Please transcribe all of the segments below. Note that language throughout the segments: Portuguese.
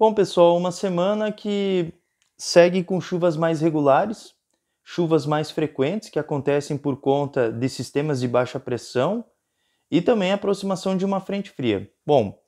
Bom, pessoal, uma semana que segue com chuvas mais regulares, chuvas mais frequentes que acontecem por conta de sistemas de baixa pressão e também a aproximação de uma frente fria. Bom,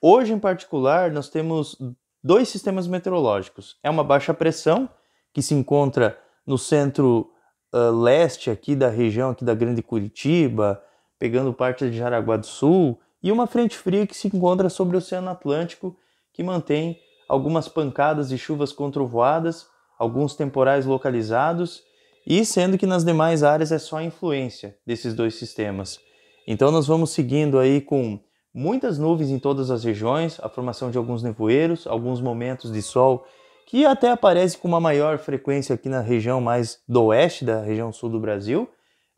hoje em particular nós temos dois sistemas meteorológicos. É uma baixa pressão que se encontra no centro uh, leste aqui da região aqui da Grande Curitiba, pegando parte de Jaraguá do Sul, e uma frente fria que se encontra sobre o Oceano Atlântico que mantém algumas pancadas de chuvas controvoadas, alguns temporais localizados, e sendo que nas demais áreas é só a influência desses dois sistemas. Então nós vamos seguindo aí com muitas nuvens em todas as regiões, a formação de alguns nevoeiros, alguns momentos de sol que até aparece com uma maior frequência aqui na região mais do oeste da região sul do Brasil.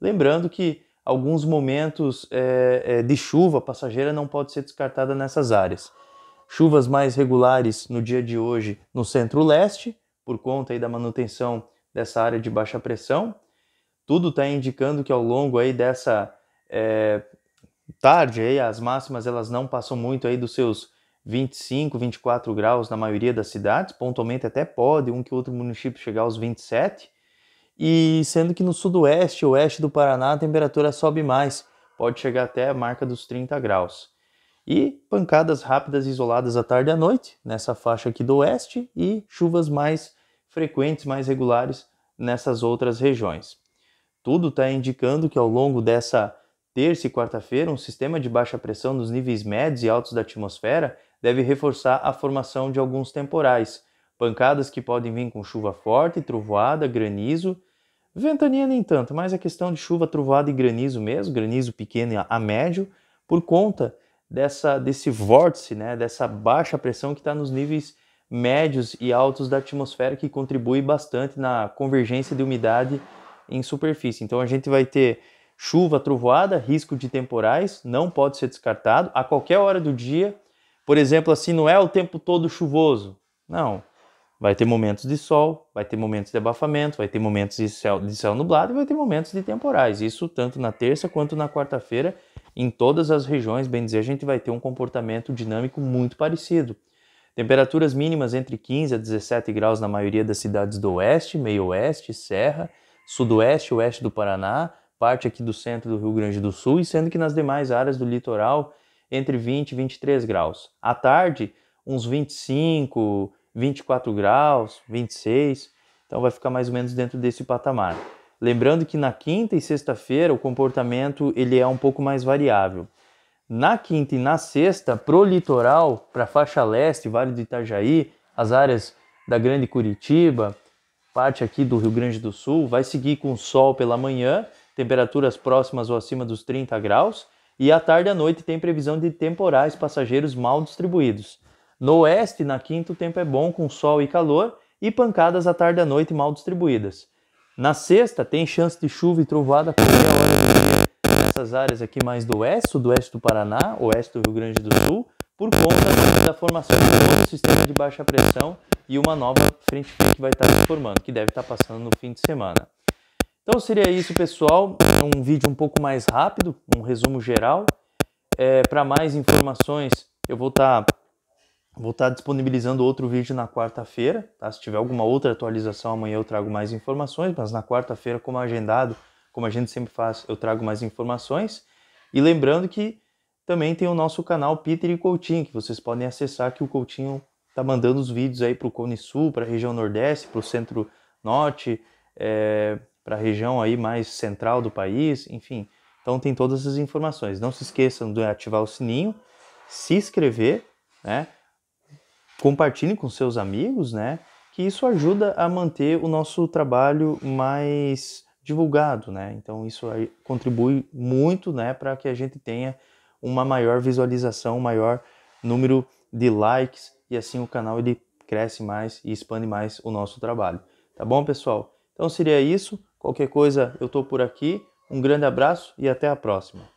Lembrando que alguns momentos é, de chuva passageira não pode ser descartada nessas áreas. Chuvas mais regulares no dia de hoje no centro-leste, por conta aí da manutenção dessa área de baixa pressão. Tudo está indicando que ao longo aí dessa é, tarde aí, as máximas elas não passam muito aí dos seus 25, 24 graus na maioria das cidades, pontualmente até pode um que outro município chegar aos 27. E sendo que no sudoeste e oeste do Paraná a temperatura sobe mais, pode chegar até a marca dos 30 graus. E pancadas rápidas isoladas à tarde e à noite, nessa faixa aqui do oeste, e chuvas mais frequentes, mais regulares nessas outras regiões. Tudo está indicando que ao longo dessa terça e quarta-feira, um sistema de baixa pressão nos níveis médios e altos da atmosfera deve reforçar a formação de alguns temporais, pancadas que podem vir com chuva forte, trovoada, granizo. Ventania nem tanto, mas a questão de chuva, trovoada e granizo mesmo, granizo pequeno a médio, por conta dessa, desse vórtice, né, dessa baixa pressão que está nos níveis médios e altos da atmosfera que contribui bastante na convergência de umidade em superfície. Então a gente vai ter chuva, trovoada, risco de temporais, não pode ser descartado a qualquer hora do dia. Por exemplo, assim não é o tempo todo chuvoso. Não. Vai ter momentos de sol, vai ter momentos de abafamento, vai ter momentos de céu, de céu nublado e vai ter momentos de temporais. Isso tanto na terça quanto na quarta-feira em todas as regiões, bem dizer, a gente vai ter um comportamento dinâmico muito parecido. Temperaturas mínimas entre 15 a 17 graus na maioria das cidades do oeste, meio oeste, serra, sudoeste, oeste do Paraná, parte aqui do centro do Rio Grande do Sul, e sendo que nas demais áreas do litoral, entre 20 e 23 graus. À tarde, uns 25, 24 graus, 26, então vai ficar mais ou menos dentro desse patamar. Lembrando que na quinta e sexta-feira o comportamento ele é um pouco mais variável. Na quinta e na sexta, pro litoral, para a faixa leste, Vale do Itajaí, as áreas da Grande Curitiba, parte aqui do Rio Grande do Sul, vai seguir com sol pela manhã, temperaturas próximas ou acima dos 30 graus, e à tarde e à noite tem previsão de temporais passageiros mal distribuídos. No oeste, na quinta, o tempo é bom com sol e calor e pancadas à tarde e à noite mal distribuídas. Na sexta, tem chance de chuva e trovoada a qualquer hora Essas áreas aqui mais do oeste, do oeste do Paraná, oeste do Rio Grande do Sul, por conta da formação de um novo sistema de baixa pressão e uma nova frente que vai estar se formando, que deve estar passando no fim de semana. Então seria isso, pessoal. Um vídeo um pouco mais rápido, um resumo geral. É, Para mais informações, eu vou estar tá Vou estar disponibilizando outro vídeo na quarta-feira, tá? Se tiver alguma outra atualização amanhã eu trago mais informações, mas na quarta-feira, como agendado, como a gente sempre faz, eu trago mais informações. E lembrando que também tem o nosso canal Peter e Coutinho, que vocês podem acessar que o Coutinho tá mandando os vídeos aí para o Cone Sul, para a região Nordeste, para o Centro Norte, é, para a região aí mais central do país, enfim. Então tem todas as informações. Não se esqueçam de ativar o sininho, se inscrever, né? compartilhe com seus amigos, né? Que isso ajuda a manter o nosso trabalho mais divulgado, né? Então isso contribui muito, né, para que a gente tenha uma maior visualização, um maior número de likes e assim o canal ele cresce mais e expande mais o nosso trabalho. Tá bom, pessoal? Então seria isso. Qualquer coisa, eu estou por aqui. Um grande abraço e até a próxima.